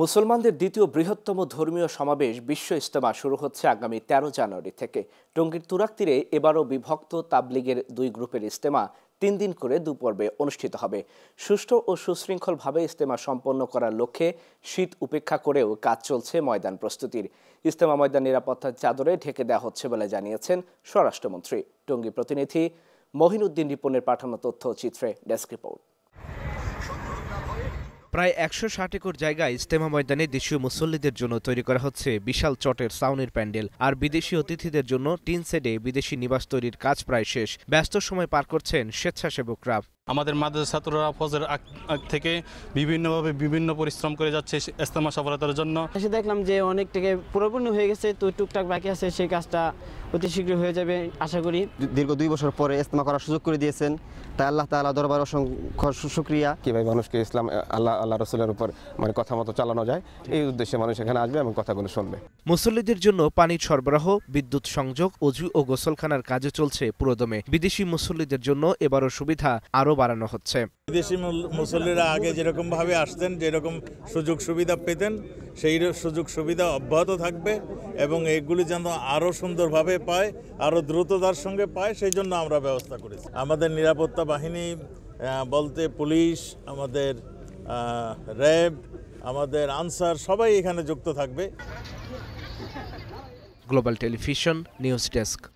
মুসলমানদের দ্বিতীয় বৃহত্তম ধর্মীয় সমাবেশ বিশ্ব ইজতেমা শুরু হচ্ছে আগামী তেরো জানুয়ারি থেকে টঙ্গীর তুরাক তীরে এবারও বিভক্ত তাবলিগের দুই গ্রুপের ইজতেমা তিন দিন করে দুপর্বে অনুষ্ঠিত হবে সুষ্ঠু ও সুশৃঙ্খলভাবে ইজতেমা সম্পন্ন করার লক্ষ্যে শীত উপেক্ষা করেও কাজ চলছে ময়দান প্রস্তুতির ইজতেমা ময়দান নিরাপত্তার চাদরে ঢেকে দেওয়া হচ্ছে বলে জানিয়েছেন স্বরাষ্ট্রমন্ত্রী টঙ্গী প্রতিনিধি মহিনুদ্দিন রিপনের পাঠানো তথ্য চিত্রে ডেস্ক রিপোর্ট প্রায় একশো ষাট একর জায়গায় ইস্তেমা ময়দানে দেশীয় মুসল্লিদের জন্য তৈরি করা হচ্ছে বিশাল চটের সাউনের প্যান্ডেল আর বিদেশি অতিথিদের জন্য টিন সেডে বিদেশি নিবাস তৈরির কাজ প্রায় শেষ ব্যস্ত সময় পার করছেন স্বেচ্ছাসেবকরা আমাদের মাদ্রাসা ছাত্ররা ফজর আগ থেকে বিভিন্নভাবে বিভিন্ন পরিশ্রম করে যাচ্ছে ইস্তেমা সফলতার জন্য এসে দেখলাম যে অনেক থেকে পুরোপূর্ণ হয়ে গেছে তো টুকটাক বাকি আছে সেই কাজটা অতি শীঘ্র হয়ে যাবে আশা করি দীর্ঘ দুই বছর পরে ইস্তেমা করার সুযোগ করে দিয়েছেন তাই আল্লাহ তালা দরবার অসংখ্য সুক্রিয়া কীভাবে মানুষকে ইসলাম আল্লাহ আল্লাহ রসুলের উপর মানে কথা মতো চালানো যায় এই উদ্দেশ্যে মানুষ এখানে আসবে এবং কথাগুলো শুনবে মুসল্লিদের জন্য পানির সরবরাহ বিদ্যুৎ সংযোগ অজু ও গোসলখানার কাজও চলছে পুরোদমে বিদেশি মুসল্লিদের জন্য এবারও সুবিধা আরও আরও বাড়ানো হচ্ছে বিদেশি মুসল্লিরা আগে যেরকমভাবে আসতেন যেরকম সুযোগ সুবিধা পেতেন সেই সুযোগ সুবিধা অব্যাহত থাকবে এবং এগুলি যেন আরও সুন্দরভাবে পায় আরও দ্রুততার সঙ্গে পায় সেই জন্য আমরা ব্যবস্থা করেছি আমাদের নিরাপত্তা বাহিনী বলতে পুলিশ আমাদের র্যাব আমাদের আনসার সবাই এখানে যুক্ত থাকবে গ্লোবাল টেলিভিশন নিউজ ডেস্ক